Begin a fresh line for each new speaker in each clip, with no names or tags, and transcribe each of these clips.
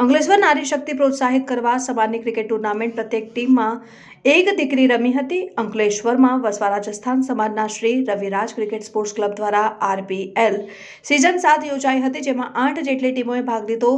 अंकलेश्वर नारी शक्ति प्रोत्साहित करवा सवाणी क्रिकेट टूर्नामेंट प्रत्येक टीम માં એક દીકરી રમી હતી अंकलेश्वर માં વસવા રાજસ્થાન સમાજ ના Shri Raviraj cricket sports club દ્વારા आरपीएल सीजन 7 યોજાય હતી જેમાં 8 જેટલી ટીમોએ ભાગ લેતો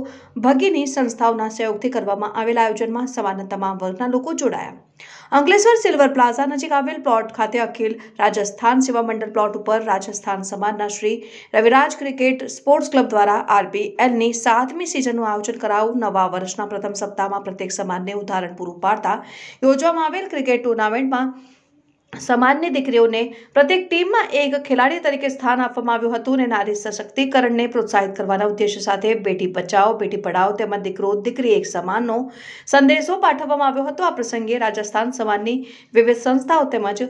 ભગીની સંસ્થાઓના સહયોગ થી કરવામાં આવેલ આયોજન માં સવા ના તમામ વર્ગ ના લોકો જોડાયા અંકલેશ્વર સિલ્વર પ્લાઝા નજીક આવેલ પ્લોટ ખાતે અખિલ રાજસ્થાન સેવા મંડળ પ્લોટ ઉપર રાજસ્થાન સમાજના Shri Raviraj cricket sports club દ્વારા આરપીએલની સાતમી સિઝનનું આયોજન કરાવું નવા વર્ષના પ્રથમ સપ્તાહમાં પ્રત્યેક સમાજને ઉદાહરણ પૂરું પાડતા યોજવામાં આવેલ ક્રિકેટ ટુર્નામેન્ટમાં સમાન્ય દીકરીઓને દરેક ટીમમાં એક ખેલાડી તરીકે સ્થાન આપવામાં આવ્યું હતું અને નારી સશક્તિકરણને પ્રોત્સાહિત કરવાનો ઉદ્દેશ્ય સાથે બેટી બચાવો બેટી પઢાઓ તેમત દીકરીઓ દીકરી એક સમાનનો સંદેશો પાઠવવામાં આવ્યો હતો આ પ્રસંગે રાજસ્થાન સમાનની વિવિધ સંસ્થાઓ તેમજ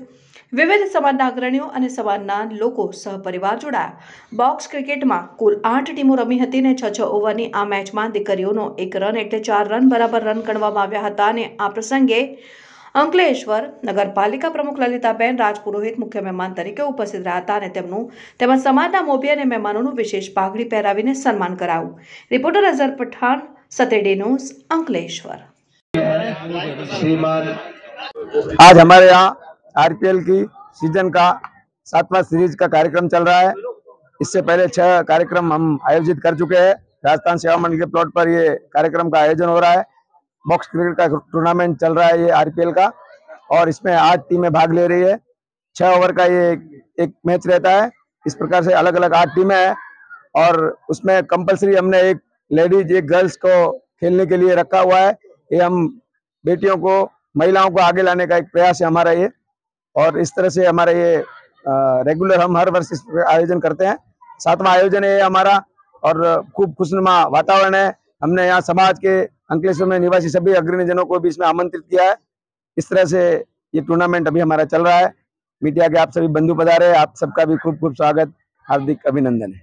વિવિધ સમાજના આગેવાનો અને સવારના લોકો સહપરિવાર જોડાયા બોક્સ ક્રિકેટમાં કુલ 8 ટીમો રમી હતી ને 6-6 ઓવરની આ મેચમાં દીકરીઓનો એક રન એટલે 4 રન બરાબર રન કણવામાં આવ્યા હતા અને આ પ્રસંગે અંકલેશ્વર નગરપાલિકા પ્રમુખ લલિતાબેન રાજપુરોહિત મુખ્ય મહેમાન તરીકે ઉપસ્થિત રહ્યા હતા અને તેમનું તેમજ સમાજના મોભી અને મહેમાનોનું વિશેષ પાઘડી પહેરાવીને સન્માન કરાવું રિપોર્ટર અઝર પઠાણ સતેડે ન્યૂઝ અંકલેશ્વર
आज हमारे यहाँ आरपीएल की सीजन का सातवां सीरीज का कार्यक्रम चल रहा है इससे पहले छह कार्यक्रम हम आयोजित कर चुके हैं राजस्थान सेवा मंडल के प्लॉट पर ये कार्यक्रम का आयोजन हो रहा है बॉक्स क्रिकेट का टूर्नामेंट चल रहा है ये आरपीएल का और इसमें आठ टीमें भाग ले रही है छह ओवर का ये एक मैच रहता है इस प्रकार से अलग अलग आठ टीमें हैं और उसमें कंपलसरी हमने एक लेडीज एक गर्ल्स को खेलने के लिए रखा हुआ है ये हम बेटियों को महिलाओं को आगे लाने का एक प्रयास है हमारा ये और इस तरह से हमारा ये रेगुलर हम हर वर्ष इस आयोजन करते हैं सातवां आयोजन है हमारा और खूब खुशनुमा वातावरण है हमने यहाँ समाज के अंकलेश्वर में निवासी सभी अग्रणीजनों को भी इसमें आमंत्रित किया है इस तरह से ये टूर्नामेंट अभी हमारा चल रहा है मीडिया के आप सभी बंधु पधारे आप सबका भी खूब खूब स्वागत हार्दिक अभिनंदन है